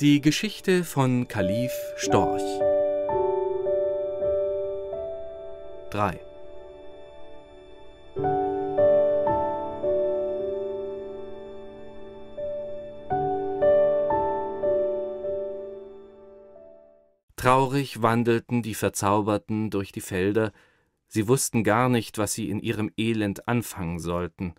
Die Geschichte von Kalif Storch 3 Traurig wandelten die Verzauberten durch die Felder, sie wussten gar nicht, was sie in ihrem Elend anfangen sollten.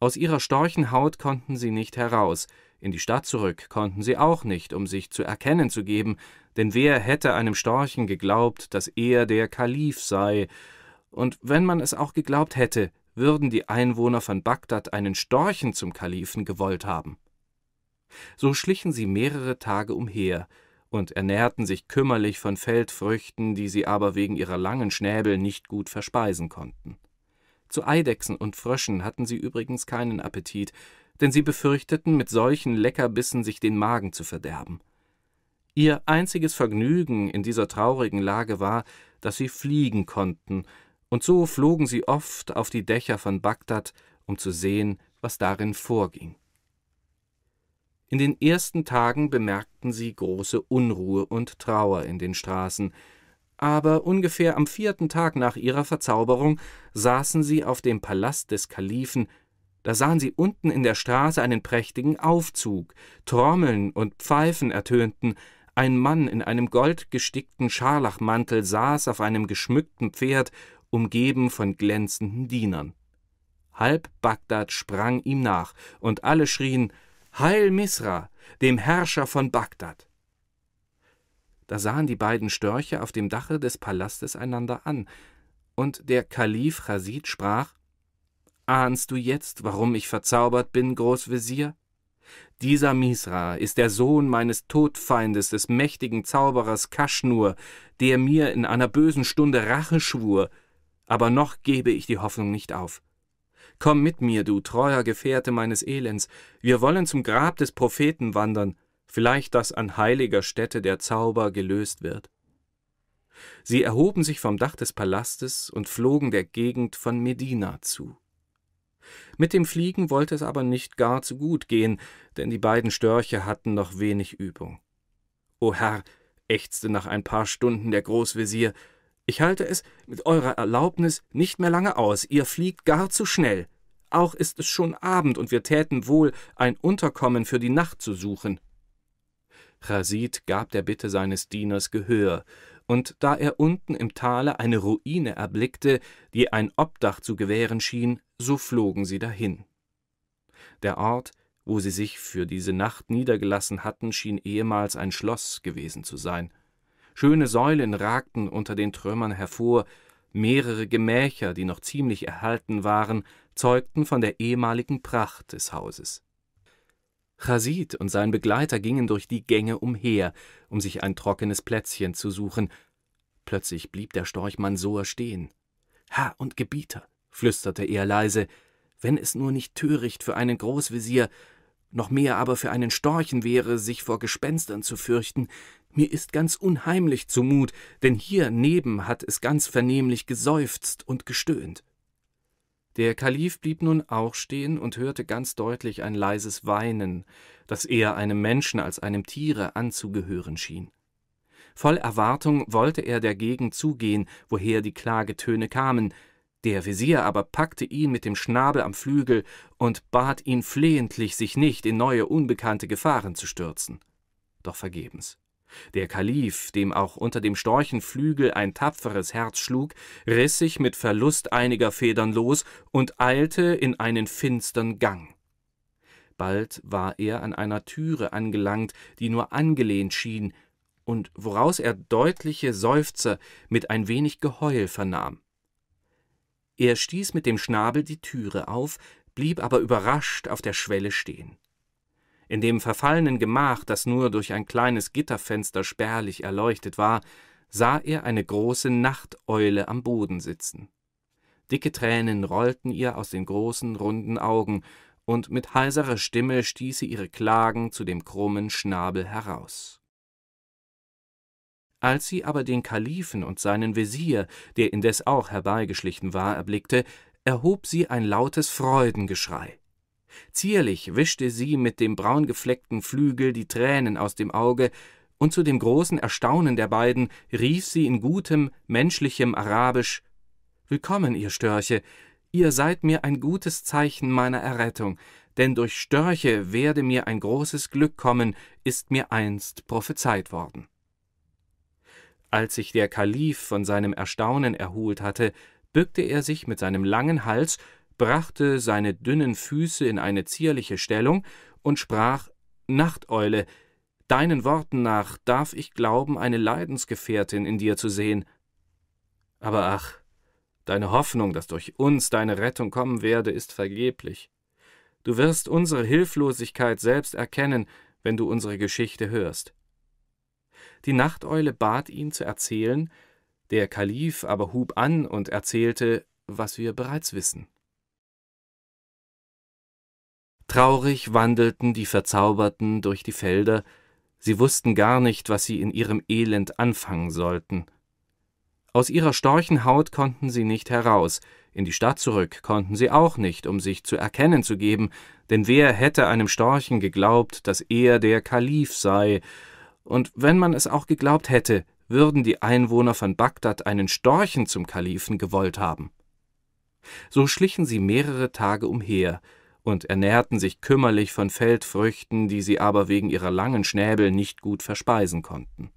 Aus ihrer Storchenhaut konnten sie nicht heraus, in die Stadt zurück konnten sie auch nicht, um sich zu erkennen zu geben, denn wer hätte einem Storchen geglaubt, dass er der Kalif sei, und wenn man es auch geglaubt hätte, würden die Einwohner von Bagdad einen Storchen zum Kalifen gewollt haben. So schlichen sie mehrere Tage umher und ernährten sich kümmerlich von Feldfrüchten, die sie aber wegen ihrer langen Schnäbel nicht gut verspeisen konnten. Zu Eidechsen und Fröschen hatten sie übrigens keinen Appetit, denn sie befürchteten, mit solchen Leckerbissen sich den Magen zu verderben. Ihr einziges Vergnügen in dieser traurigen Lage war, dass sie fliegen konnten, und so flogen sie oft auf die Dächer von Bagdad, um zu sehen, was darin vorging. In den ersten Tagen bemerkten sie große Unruhe und Trauer in den Straßen, aber ungefähr am vierten Tag nach ihrer Verzauberung saßen sie auf dem Palast des Kalifen da sahen sie unten in der Straße einen prächtigen Aufzug, Trommeln und Pfeifen ertönten, ein Mann in einem goldgestickten Scharlachmantel saß auf einem geschmückten Pferd, umgeben von glänzenden Dienern. Halb Bagdad sprang ihm nach, und alle schrien Heil Misra, dem Herrscher von Bagdad. Da sahen die beiden Störche auf dem Dache des Palastes einander an, und der Kalif Chasid sprach Ahnst du jetzt, warum ich verzaubert bin, Großvezier? Dieser Misra ist der Sohn meines Todfeindes, des mächtigen Zauberers Kaschnur, der mir in einer bösen Stunde Rache schwur, aber noch gebe ich die Hoffnung nicht auf. Komm mit mir, du treuer Gefährte meines Elends, wir wollen zum Grab des Propheten wandern, vielleicht dass an heiliger Stätte der Zauber gelöst wird. Sie erhoben sich vom Dach des Palastes und flogen der Gegend von Medina zu. Mit dem Fliegen wollte es aber nicht gar zu gut gehen, denn die beiden Störche hatten noch wenig Übung. O Herr, ächzte nach ein paar Stunden der Großvezier, ich halte es mit eurer Erlaubnis nicht mehr lange aus, ihr fliegt gar zu schnell. Auch ist es schon Abend, und wir täten wohl, ein Unterkommen für die Nacht zu suchen. Chasid gab der Bitte seines Dieners Gehör, und da er unten im Tale eine Ruine erblickte, die ein Obdach zu gewähren schien, so flogen sie dahin. Der Ort, wo sie sich für diese Nacht niedergelassen hatten, schien ehemals ein Schloss gewesen zu sein. Schöne Säulen ragten unter den Trümmern hervor, mehrere Gemächer, die noch ziemlich erhalten waren, zeugten von der ehemaligen Pracht des Hauses. Chasid und sein Begleiter gingen durch die Gänge umher, um sich ein trockenes Plätzchen zu suchen. Plötzlich blieb der Storchmann Soa stehen. Herr und Gebieter, flüsterte er leise, wenn es nur nicht töricht für einen Großvezier, noch mehr aber für einen Storchen wäre, sich vor Gespenstern zu fürchten, mir ist ganz unheimlich zumut, denn hier neben hat es ganz vernehmlich geseufzt und gestöhnt. Der Kalif blieb nun auch stehen und hörte ganz deutlich ein leises Weinen, das eher einem Menschen als einem Tiere anzugehören schien. Voll Erwartung wollte er der Gegend zugehen, woher die Klagetöne kamen, der Wesir aber packte ihn mit dem Schnabel am Flügel und bat ihn flehentlich, sich nicht in neue unbekannte Gefahren zu stürzen. Doch vergebens. Der Kalif, dem auch unter dem Storchenflügel ein tapferes Herz schlug, riss sich mit Verlust einiger Federn los und eilte in einen finstern Gang. Bald war er an einer Türe angelangt, die nur angelehnt schien, und woraus er deutliche Seufzer mit ein wenig Geheul vernahm. Er stieß mit dem Schnabel die Türe auf, blieb aber überrascht auf der Schwelle stehen. In dem verfallenen Gemach, das nur durch ein kleines Gitterfenster spärlich erleuchtet war, sah er eine große Nachteule am Boden sitzen. Dicke Tränen rollten ihr aus den großen, runden Augen, und mit heiserer Stimme stieß sie ihre Klagen zu dem krummen Schnabel heraus. Als sie aber den Kalifen und seinen Wesir, der indes auch herbeigeschlichen war, erblickte, erhob sie ein lautes Freudengeschrei. Zierlich wischte sie mit dem braungefleckten Flügel die Tränen aus dem Auge, und zu dem großen Erstaunen der beiden rief sie in gutem, menschlichem Arabisch Willkommen, ihr Störche, ihr seid mir ein gutes Zeichen meiner Errettung, denn durch Störche werde mir ein großes Glück kommen, ist mir einst prophezeit worden. Als sich der Kalif von seinem Erstaunen erholt hatte, bückte er sich mit seinem langen Hals, brachte seine dünnen Füße in eine zierliche Stellung und sprach Nachteule, deinen Worten nach darf ich glauben, eine Leidensgefährtin in dir zu sehen. Aber ach, deine Hoffnung, dass durch uns deine Rettung kommen werde, ist vergeblich. Du wirst unsere Hilflosigkeit selbst erkennen, wenn du unsere Geschichte hörst. Die Nachteule bat ihn zu erzählen, der Kalif aber hub an und erzählte, was wir bereits wissen. Traurig wandelten die Verzauberten durch die Felder, sie wussten gar nicht, was sie in ihrem Elend anfangen sollten. Aus ihrer Storchenhaut konnten sie nicht heraus, in die Stadt zurück konnten sie auch nicht, um sich zu erkennen zu geben, denn wer hätte einem Storchen geglaubt, dass er der Kalif sei und wenn man es auch geglaubt hätte, würden die Einwohner von Bagdad einen Storchen zum Kalifen gewollt haben. So schlichen sie mehrere Tage umher und ernährten sich kümmerlich von Feldfrüchten, die sie aber wegen ihrer langen Schnäbel nicht gut verspeisen konnten.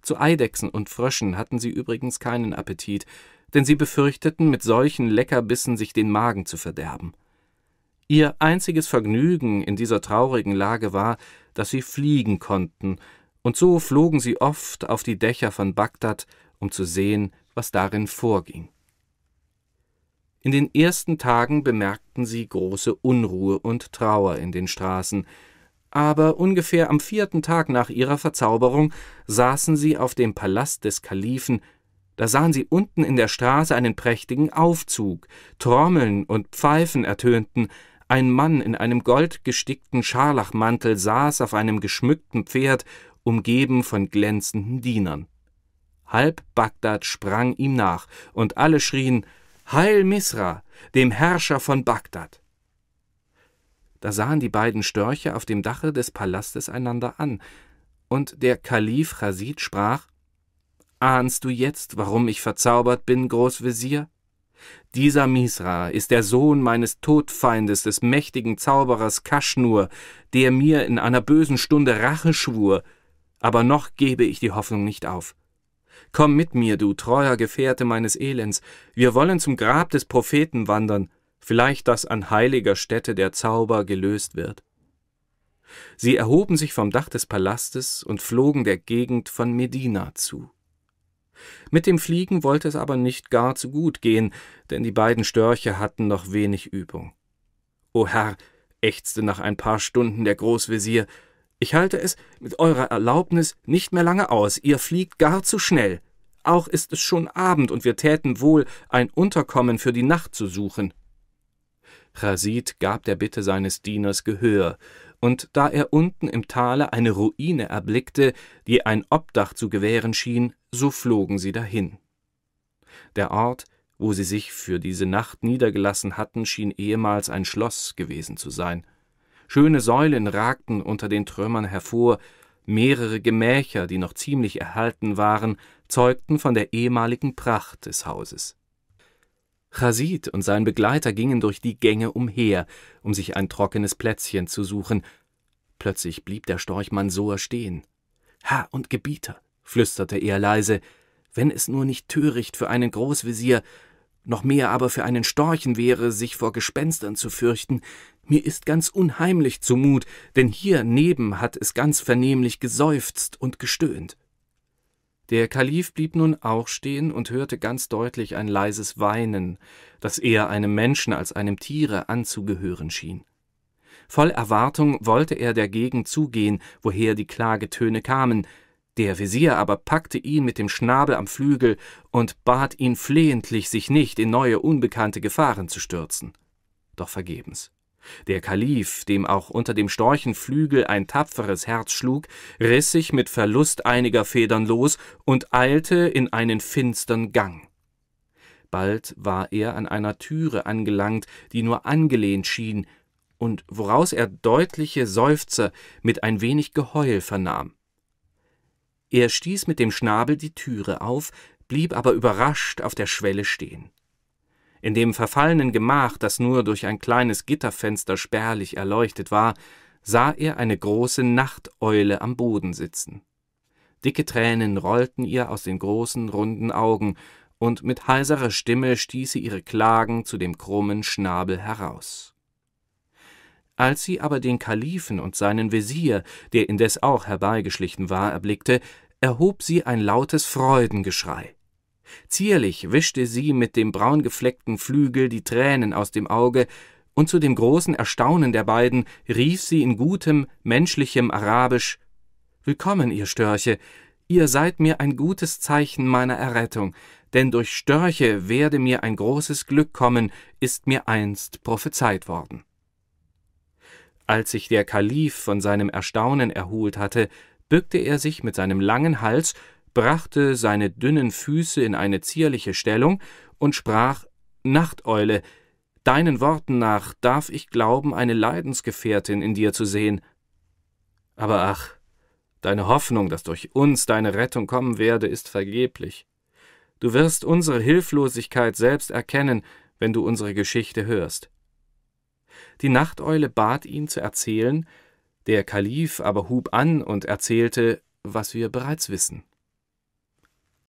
Zu Eidechsen und Fröschen hatten sie übrigens keinen Appetit, denn sie befürchteten, mit solchen Leckerbissen sich den Magen zu verderben. Ihr einziges Vergnügen in dieser traurigen Lage war, dass sie fliegen konnten und so flogen sie oft auf die Dächer von Bagdad, um zu sehen, was darin vorging. In den ersten Tagen bemerkten sie große Unruhe und Trauer in den Straßen, aber ungefähr am vierten Tag nach ihrer Verzauberung saßen sie auf dem Palast des Kalifen, da sahen sie unten in der Straße einen prächtigen Aufzug, Trommeln und Pfeifen ertönten, ein Mann in einem goldgestickten Scharlachmantel saß auf einem geschmückten Pferd umgeben von glänzenden Dienern. Halb Bagdad sprang ihm nach, und alle schrien Heil Misra, dem Herrscher von Bagdad. Da sahen die beiden Störche auf dem Dache des Palastes einander an, und der Kalif Chasid sprach Ahnst du jetzt, warum ich verzaubert bin, Großvezier? Dieser Misra ist der Sohn meines Todfeindes, des mächtigen Zauberers Kaschnur, der mir in einer bösen Stunde Rache schwur, aber noch gebe ich die Hoffnung nicht auf. Komm mit mir, du treuer Gefährte meines Elends, wir wollen zum Grab des Propheten wandern, vielleicht dass an heiliger Stätte der Zauber gelöst wird. Sie erhoben sich vom Dach des Palastes und flogen der Gegend von Medina zu. Mit dem Fliegen wollte es aber nicht gar zu gut gehen, denn die beiden Störche hatten noch wenig Übung. O Herr, ächzte nach ein paar Stunden der Großvezier, ich halte es mit eurer Erlaubnis nicht mehr lange aus. Ihr fliegt gar zu schnell. Auch ist es schon Abend und wir täten wohl, ein Unterkommen für die Nacht zu suchen. Chasid gab der Bitte seines Dieners Gehör, und da er unten im Tale eine Ruine erblickte, die ein Obdach zu gewähren schien, so flogen sie dahin. Der Ort, wo sie sich für diese Nacht niedergelassen hatten, schien ehemals ein Schloss gewesen zu sein. Schöne Säulen ragten unter den Trümmern hervor, mehrere Gemächer, die noch ziemlich erhalten waren, zeugten von der ehemaligen Pracht des Hauses. Chasid und sein Begleiter gingen durch die Gänge umher, um sich ein trockenes Plätzchen zu suchen. Plötzlich blieb der Storchmann Mansoa stehen. Herr und Gebieter, flüsterte er leise, wenn es nur nicht töricht für einen Großvezier, noch mehr aber für einen Storchen wäre, sich vor Gespenstern zu fürchten. Mir ist ganz unheimlich zumut, denn hier neben hat es ganz vernehmlich geseufzt und gestöhnt. Der Kalif blieb nun auch stehen und hörte ganz deutlich ein leises Weinen, das eher einem Menschen als einem Tiere anzugehören schien. Voll Erwartung wollte er der Gegend zugehen, woher die Klagetöne kamen, der Visier aber packte ihn mit dem Schnabel am Flügel und bat ihn flehentlich, sich nicht in neue unbekannte Gefahren zu stürzen. Doch vergebens. Der Kalif, dem auch unter dem Storchenflügel ein tapferes Herz schlug, riss sich mit Verlust einiger Federn los und eilte in einen finstern Gang. Bald war er an einer Türe angelangt, die nur angelehnt schien, und woraus er deutliche Seufzer mit ein wenig Geheul vernahm. Er stieß mit dem Schnabel die Türe auf, blieb aber überrascht auf der Schwelle stehen. In dem verfallenen Gemach, das nur durch ein kleines Gitterfenster spärlich erleuchtet war, sah er eine große Nachteule am Boden sitzen. Dicke Tränen rollten ihr aus den großen, runden Augen, und mit heiserer Stimme stieß sie ihre Klagen zu dem krummen Schnabel heraus. Als sie aber den Kalifen und seinen Wesir, der indes auch herbeigeschlichen war, erblickte, erhob sie ein lautes Freudengeschrei. Zierlich wischte sie mit dem braungefleckten Flügel die Tränen aus dem Auge, und zu dem großen Erstaunen der beiden rief sie in gutem, menschlichem Arabisch Willkommen, ihr Störche, ihr seid mir ein gutes Zeichen meiner Errettung, denn durch Störche werde mir ein großes Glück kommen, ist mir einst prophezeit worden. Als sich der Kalif von seinem Erstaunen erholt hatte, bückte er sich mit seinem langen Hals, brachte seine dünnen Füße in eine zierliche Stellung und sprach Nachteule, deinen Worten nach darf ich glauben, eine Leidensgefährtin in dir zu sehen. Aber ach, deine Hoffnung, dass durch uns deine Rettung kommen werde, ist vergeblich. Du wirst unsere Hilflosigkeit selbst erkennen, wenn du unsere Geschichte hörst. Die Nachteule bat ihn zu erzählen, der Kalif aber hub an und erzählte, was wir bereits wissen